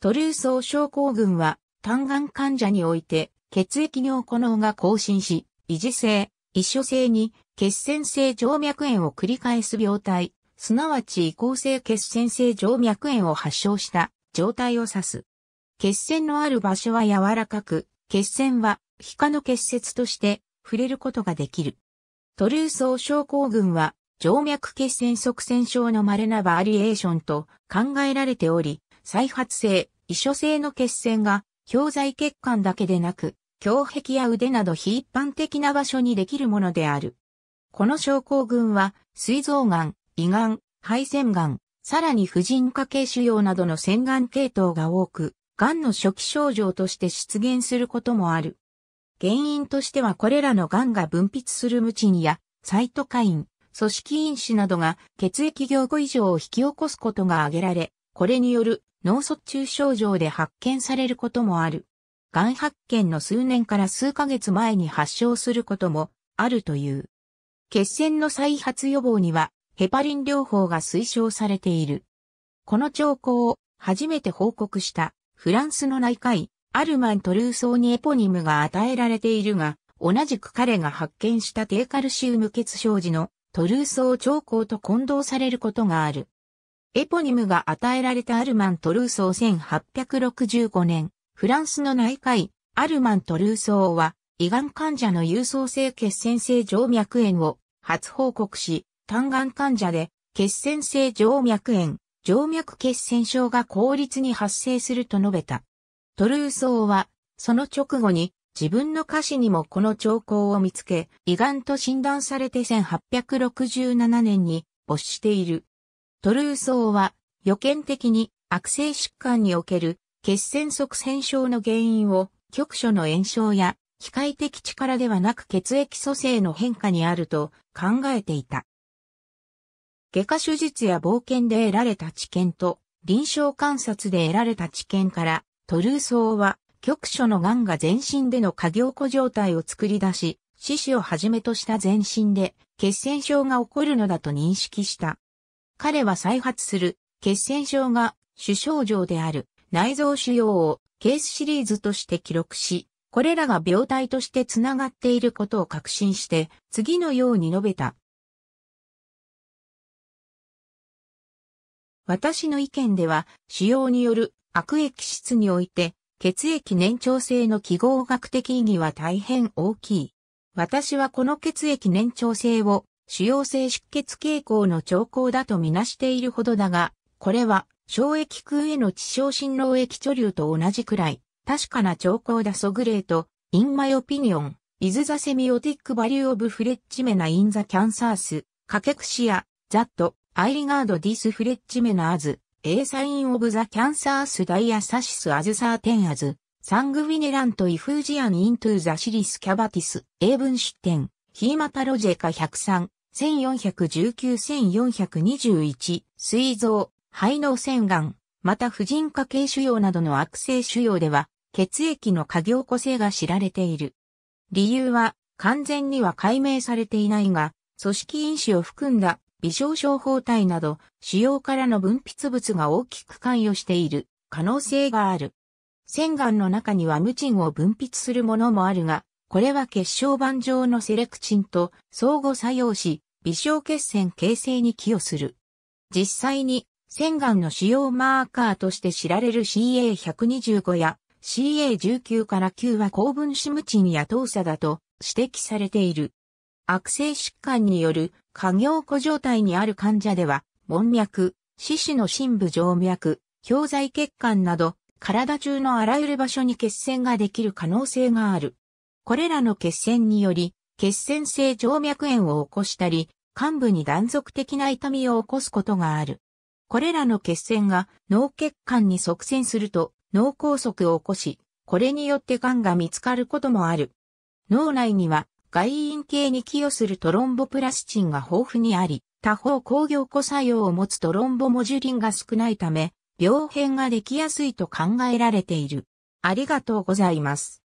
トルーソー症候群は、単眼患者において、血液凝固能が更新し、維持性、一緒性に、血栓性静脈炎を繰り返す病態、すなわち移行性血栓性静脈炎を発症した状態を指す。血栓のある場所は柔らかく、血栓は、皮下の結節として、触れることができる。トルーソー症候群は、静脈血栓側栓症の稀なバリエーションと考えられており、再発性、異所性の血栓が、教材血管だけでなく、胸壁や腕など非一般的な場所にできるものである。この症候群は、膵臓がん、胃がん、肺腺がん、さらに婦人科系腫瘍などの腺がん系統が多く、がんの初期症状として出現することもある。原因としてはこれらのがんが分泌するムチンやサイトカイン、組織因子などが血液凝固異常を引き起こすことが挙げられ、これによる脳卒中症状で発見されることもある。がん発見の数年から数ヶ月前に発症することもあるという。血栓の再発予防にはヘパリン療法が推奨されている。この兆候を初めて報告したフランスの内科医アルマン・トルーソーにエポニムが与えられているが、同じく彼が発見した低カルシウム血症時のトルーソー兆候と混同されることがある。エポニムが与えられたアルマン・トルーソー1865年、フランスの内科医、アルマン・トルーソーは、胃がん患者の有層性血栓性静脈炎を初報告し、単眼患者で血栓性静脈炎、静脈血栓症が効率に発生すると述べた。トルーソーは、その直後に自分の歌詞にもこの兆候を見つけ、胃がんと診断されて1867年に没している。トルーソーは予見的に悪性疾患における血栓塞栓症の原因を局所の炎症や機械的力ではなく血液組成の変化にあると考えていた。外科手術や冒険で得られた知見と臨床観察で得られた知見からトルーソーは局所の癌が全身での過凝固状態を作り出し、死死をはじめとした全身で血栓症が起こるのだと認識した。彼は再発する、血栓症が主症状である内臓腫瘍をケースシリーズとして記録し、これらが病態としてつながっていることを確信して、次のように述べた。私の意見では、腫瘍による悪液質において、血液粘長性の記号学的意義は大変大きい。私はこの血液粘長性を主要性出血傾向の兆候だとみなしているほどだが、これは、小液空への地小心脳液貯留と同じくらい、確かな兆候だソグレート、in my opinion, is the semiotic value of fletchmena in the cancers, カケクシア、that, I regard this fletchmena as, a sign of the cancers diastasis as certain as, sanguinerant effusion into the cilis cavatis, 英文出典、ヒーマタロジェカ103、1419-1421、膵臓、肺の腺がん、また婦人科系腫瘍などの悪性腫瘍では、血液の過凝固性が知られている。理由は、完全には解明されていないが、組織因子を含んだ微小症胞体など、腫瘍からの分泌物が大きく関与している可能性がある。腺顔の中にはムチンを分泌するものもあるが、これは血小板上のセレクチンと相互作用し、微小血栓形成に寄与する。実際に、洗顔の使用マーカーとして知られる CA125 や CA19 から9は高分子ムチンや糖鎖だと指摘されている。悪性疾患による過行庫状態にある患者では、門脈、四肢の深部静脈、氷材血管など、体中のあらゆる場所に血栓ができる可能性がある。これらの血栓により、血栓性静脈炎を起こしたり、患部に断続的な痛みを起こすことがある。これらの血栓が脳血管に側線すると脳梗塞を起こし、これによって癌が見つかることもある。脳内には外因系に寄与するトロンボプラスチンが豊富にあり、他方抗凝固作用を持つトロンボモジュリンが少ないため、病変ができやすいと考えられている。ありがとうございます。